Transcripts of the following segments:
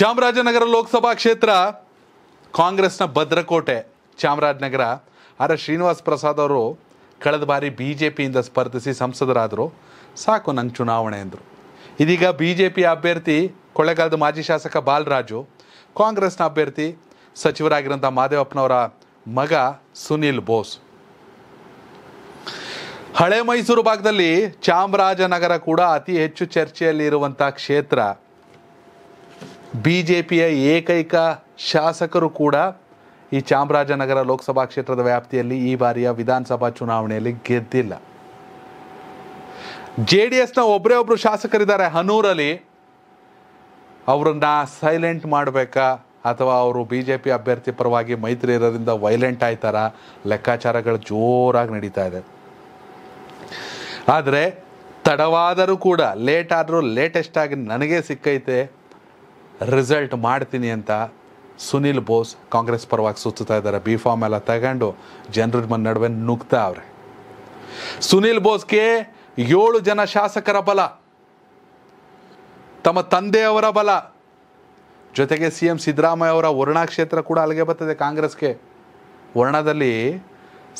ಚಾಮರಾಜನಗರ ಲೋಕಸಭಾ ಕ್ಷೇತ್ರ ಕಾಂಗ್ರೆಸ್ನ ಭದ್ರಕೋಟೆ ಚಾಮರಾಜನಗರ ಆದರೆ ಶ್ರೀನಿವಾಸ್ ಪ್ರಸಾದ್ ಅವರು ಕಳೆದ ಬಾರಿ ಬಿ ಜೆ ಪಿಯಿಂದ ಸ್ಪರ್ಧಿಸಿ ಸಂಸದರಾದರು ಸಾಕು ನಂಗೆ ಚುನಾವಣೆ ಎಂದರು ಇದೀಗ ಬಿ ಜೆ ಪಿ ಅಭ್ಯರ್ಥಿ ಕೊಳ್ಳೇಗಾಲದ ಮಾಜಿ ಶಾಸಕ ಬಾಲರಾಜು ಕಾಂಗ್ರೆಸ್ನ ಅಭ್ಯರ್ಥಿ ಸಚಿವರಾಗಿರುವಂಥ ಮಾದೇವಪ್ಪನವರ ಮಗ ಸುನಿಲ್ ಬೋಸ್ ಹಳೆ ಮೈಸೂರು ಭಾಗದಲ್ಲಿ ಚಾಮರಾಜನಗರ ಕೂಡ ಅತಿ ಹೆಚ್ಚು ಇರುವಂಥ ಕ್ಷೇತ್ರ ಬಿ ಜೆ ಪಿಯ ಏಕೈಕ ಶಾಸಕರು ಕೂಡ ಈ ಚಾಮರಾಜನಗರ ಲೋಕಸಭಾ ಕ್ಷೇತ್ರದ ವ್ಯಾಪ್ತಿಯಲ್ಲಿ ಈ ಬಾರಿಯ ವಿಧಾನಸಭಾ ಚುನಾವಣೆಯಲ್ಲಿ ಗೆದ್ದಿಲ್ಲ ಜೆ ಡಿ ಎಸ್ನ ಒಬ್ಬರೇ ಒಬ್ರು ಶಾಸಕರಿದ್ದಾರೆ ಹನೂರಲ್ಲಿ ಅವರನ್ನ ಸೈಲೆಂಟ್ ಮಾಡಬೇಕಾ ಅಥವಾ ಅವರು ಬಿ ಜೆ ಪಿ ಅಭ್ಯರ್ಥಿ ಪರವಾಗಿ ಮೈತ್ರಿ ಇರೋದ್ರಿಂದ ವೈಲೆಂಟ್ ಆಯ್ತಾರ ಲೆಕ್ಕಾಚಾರಗಳು ಜೋರಾಗಿ ನಡೀತಾ ಇದೆ ಆದರೆ ತಡವಾದರೂ ಕೂಡ ಲೇಟ್ ಆದರೂ ಲೇಟೆಸ್ಟ್ ಆಗಿ ನನಗೆ ಸಿಕ್ಕೈತೆ ರಿಸಲ್ಟ್ ಮಾಡ್ತೀನಿ ಅಂತ ಸುನಿಲ್ ಬೋಸ್ ಕಾಂಗ್ರೆಸ್ ಪರವಾಗಿ ಸುತ್ತಾ ಇದ್ದಾರೆ ಬಿ ಫಾರ್ಮ್ ಎಲ್ಲ ತಗೊಂಡು ಜನರ ಮನ ನಡುವೆ ನುಗ್ತಾ ಅವ್ರೆ ಸುನಿಲ್ ಬೋಸ್ಗೆ ಏಳು ಜನ ಶಾಸಕರ ಬಲ ತಮ್ಮ ತಂದೆಯವರ ಬಲ ಜೊತೆಗೆ ಸಿ ಎಂ ಸಿದ್ದರಾಮಯ್ಯ ಅವರ ವರ್ಣಾ ಕ್ಷೇತ್ರ ಕೂಡ ಅಲ್ಲಿಗೆ ಬರ್ತದೆ ಕಾಂಗ್ರೆಸ್ಗೆ ವರ್ಣದಲ್ಲಿ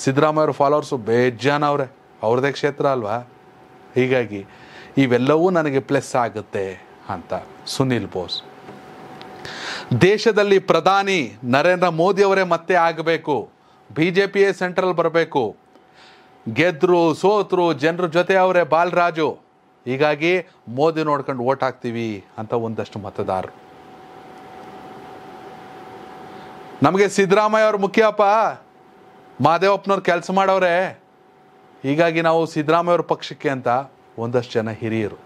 ಸಿದ್ದರಾಮಯ್ಯವ್ರ ಫಾಲೋವರ್ಸು ಬೇಜಾನವ್ರೆ ಅವ್ರದೇ ಕ್ಷೇತ್ರ ಅಲ್ವಾ ಹೀಗಾಗಿ ಇವೆಲ್ಲವೂ ನನಗೆ ಪ್ಲಸ್ ಆಗುತ್ತೆ ಅಂತ ಸುನಿಲ್ ಬೋಸ್ ದೇಶದಲ್ಲಿ ಪ್ರಧಾನಿ ನರೇಂದ್ರ ಮೋದಿಯವರೇ ಮತ್ತೆ ಆಗಬೇಕು ಬಿ ಜೆ ಪಿಯೇ ಸೆಂಟ್ರಲ್ ಬರಬೇಕು ಗೆದ್ರು ಸೋತ್ರು ಜನರ ಜೊತೆ ಅವರೇ ಬಾಲರಾಜು ಹೀಗಾಗಿ ಮೋದಿ ನೋಡ್ಕೊಂಡು ಓಟ್ ಹಾಕ್ತೀವಿ ಅಂತ ಒಂದಷ್ಟು ಮತದಾರರು ನಮಗೆ ಸಿದ್ದರಾಮಯ್ಯ ಅವ್ರ ಮುಖ್ಯಪ್ಪ ಮಾದೇವಪ್ಪನವ್ರು ಕೆಲಸ ಮಾಡೋರೆ ಹೀಗಾಗಿ ನಾವು ಸಿದ್ದರಾಮಯ್ಯ ಅವ್ರ ಪಕ್ಷಕ್ಕೆ ಅಂತ ಒಂದಷ್ಟು ಜನ ಹಿರಿಯರು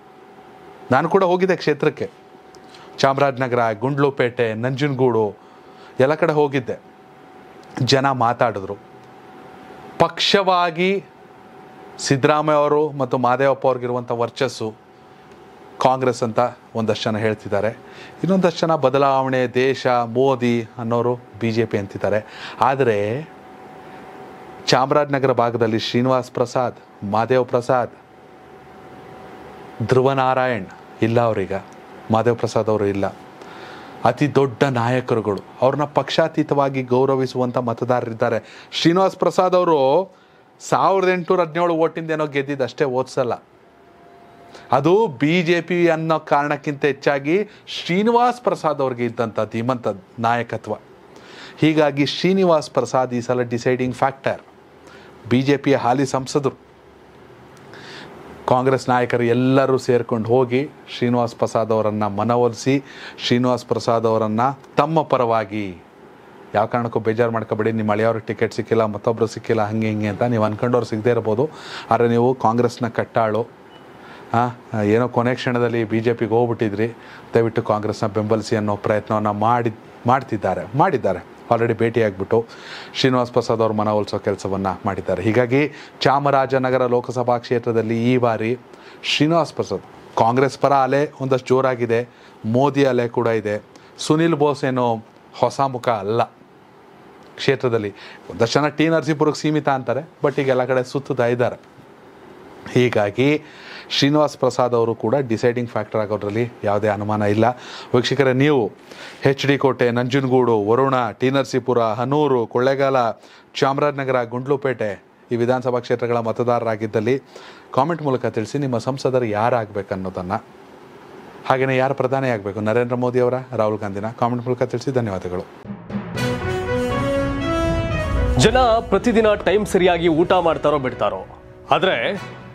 ನಾನು ಕೂಡ ಹೋಗಿದ್ದೆ ಕ್ಷೇತ್ರಕ್ಕೆ ಚಾಮರಾಜನಗರ ಗುಂಡ್ಲುಪೇಟೆ ನಂಜನಗೂಡು ಎಲ್ಲ ಕಡೆ ಹೋಗಿದ್ದೆ ಜನ ಮಾತಾಡಿದ್ರು ಪಕ್ಷವಾಗಿ ಸಿದ್ದರಾಮಯ್ಯ ಅವರು ಮತ್ತು ಮಾದೇವಪ್ಪ ಅವ್ರಿಗಿರುವಂಥ ವರ್ಚಸ್ಸು ಕಾಂಗ್ರೆಸ್ ಅಂತ ಒಂದಷ್ಟು ಜನ ಹೇಳ್ತಿದ್ದಾರೆ ಇನ್ನೊಂದಷ್ಟು ಜನ ಬದಲಾವಣೆ ದೇಶ ಮೋದಿ ಅನ್ನೋರು ಬಿ ಜೆ ಪಿ ಅಂತಿದ್ದಾರೆ ಆದರೆ ಚಾಮರಾಜನಗರ ಭಾಗದಲ್ಲಿ ಶ್ರೀನಿವಾಸ್ ಪ್ರಸಾದ್ ಮಾದೇವ್ ಪ್ರಸಾದ್ ಧ್ರುವನಾರಾಯಣ್ ಇಲ್ಲ ಅವರೀಗ ಮಾಧೇವ್ ಪ್ರಸಾದ್ ಅವರು ಇಲ್ಲ ಅತಿ ದೊಡ್ಡ ನಾಯಕರುಗಳು ಅವ್ರನ್ನ ಪಕ್ಷಾತೀತವಾಗಿ ಗೌರವಿಸುವಂಥ ಮತದಾರರಿದ್ದಾರೆ ಶ್ರೀನಿವಾಸ್ ಪ್ರಸಾದ್ ಅವರು ಸಾವಿರದ ಎಂಟುನೂರ ಹದಿನೇಳು ಓಟಿಂದ ಏನೋ ಗೆದ್ದಿದ್ದು ಅಷ್ಟೇ ಓದಿಸಲ್ಲ ಅದು ಬಿ ಜೆ ಪಿ ಅನ್ನೋ ಕಾರಣಕ್ಕಿಂತ ಹೆಚ್ಚಾಗಿ ಶ್ರೀನಿವಾಸ್ ಪ್ರಸಾದ್ ಅವ್ರಿಗೆ ಇದ್ದಂಥ ಧೀಮಂತ ನಾಯಕತ್ವ ಹೀಗಾಗಿ ಶ್ರೀನಿವಾಸ್ ಪ್ರಸಾದ್ ಈ ಸಲ ಡಿಸೈಡಿಂಗ್ ಫ್ಯಾಕ್ಟರ್ ಬಿ ಜೆ ಪಿಯ ಹಾಲಿ ಸಂಸದರು ಕಾಂಗ್ರೆಸ್ ನಾಯಕರು ಎಲ್ಲರೂ ಸೇರಿಕೊಂಡು ಹೋಗಿ ಶ್ರೀನಿವಾಸ್ ಪ್ರಸಾದ್ ಅವರನ್ನು ಮನವೊಲಿಸಿ ಶ್ರೀನಿವಾಸ್ ಪ್ರಸಾದ್ ಅವರನ್ನು ತಮ್ಮ ಪರವಾಗಿ ಯಾವ ಕಾರಣಕ್ಕೂ ಬೇಜಾರು ಮಾಡ್ಕೋಬೇಡಿ ನಿಮ್ಮ ಹಳೆಯವ್ರಿಗೆ ಟಿಕೆಟ್ ಸಿಕ್ಕಿಲ್ಲ ಮತ್ತೊಬ್ಬರು ಸಿಕ್ಕಿಲ್ಲ ಹಂಗೆ ಹಿಂಗೆ ಅಂತ ನೀವು ಅಂದ್ಕೊಂಡವ್ರು ಸಿಗದೇ ಇರ್ಬೋದು ಆದರೆ ನೀವು ಕಾಂಗ್ರೆಸ್ನ ಕಟ್ಟಾಳು ಹಾಂ ಏನೋ ಕೊನೆ ಕ್ಷಣದಲ್ಲಿ ಬಿ ಜೆ ಪಿಗೆ ಹೋಗ್ಬಿಟ್ಟಿದ್ರಿ ದಯವಿಟ್ಟು ಕಾಂಗ್ರೆಸ್ನ ಬೆಂಬಲಿಸಿ ಅನ್ನೋ ಪ್ರಯತ್ನವನ್ನು ಮಾಡಿ ಮಾಡ್ತಿದ್ದಾರೆ ಮಾಡಿದ್ದಾರೆ ಆಲ್ರೆಡಿ ಭೇಟಿಯಾಗಿಬಿಟ್ಟು ಶ್ರೀನಿವಾಸ್ ಪ್ರಸಾದ್ ಅವರು ಮನವೊಲಿಸೋ ಕೆಲಸವನ್ನು ಮಾಡಿದ್ದಾರೆ ಹೀಗಾಗಿ ಚಾಮರಾಜನಗರ ಲೋಕಸಭಾ ಕ್ಷೇತ್ರದಲ್ಲಿ ಈ ಬಾರಿ ಶ್ರೀನಿವಾಸ್ ಪ್ರಸಾದ್ ಕಾಂಗ್ರೆಸ್ ಪರ ಅಲೆ ಒಂದಷ್ಟು ಜೋರಾಗಿದೆ ಮೋದಿ ಅಲೆ ಕೂಡ ಇದೆ ಸುನಿಲ್ ಬೋಸ್ ಏನೋ ಹೊಸ ಮುಖ ಅಲ್ಲ ಕ್ಷೇತ್ರದಲ್ಲಿ ಒಂದಷ್ಟು ಜನ ಟಿ ನರಸೀಪುರಕ್ಕೆ ಸೀಮಿತ ಅಂತಾರೆ ಬಟ್ ಈಗ ಎಲ್ಲ ಕಡೆ ಸುತ್ತುತ್ತಾ ಇದ್ದಾರೆ ಹೀಗಾಗಿ ಶ್ರೀನಿವಾಸ್ ಪ್ರಸಾದ್ ಅವರು ಕೂಡ ಡಿಸೈಡಿಂಗ್ ಫ್ಯಾಕ್ಟರ್ ಆಗೋದ್ರಲ್ಲಿ ಯಾವುದೇ ಅನುಮಾನ ಇಲ್ಲ ವೀಕ್ಷಕರೇ ನೀವು H D Kote Nanjangud Varuna T Narasipura Hanur Kollegal Chamarajanagar Gundlupet ಈ ವಿಧಾನಸಭಾ ಕ್ಷೇತ್ರಗಳ ಮತದಾರರಾಗಿದ್ದಲ್ಲಿ ಕಾಮೆಂಟ್ ಮೂಲಕ ತಿಳಿಸಿ ನಿಮ್ಮ ಸಂಸದರು ಅನ್ನೋದನ್ನು ಹಾಗೆಯೇ ಯಾರು ಪ್ರಧಾನಿ ಆಗಬೇಕು ನರೇಂದ್ರ ಮೋದಿ ಅವರ ರಾಹುಲ್ ಗಾಂಧಿನ ಕಾಮೆಂಟ್ ಮೂಲಕ ತಿಳಿಸಿ ಧನ್ಯವಾದಗಳು ಜನ ಪ್ರತಿದಿನ ಟೈಮ್ ಸರಿಯಾಗಿ ಊಟ ಮಾಡ್ತಾರೋ ಬಿಡ್ತಾರೋ ಆದರೆ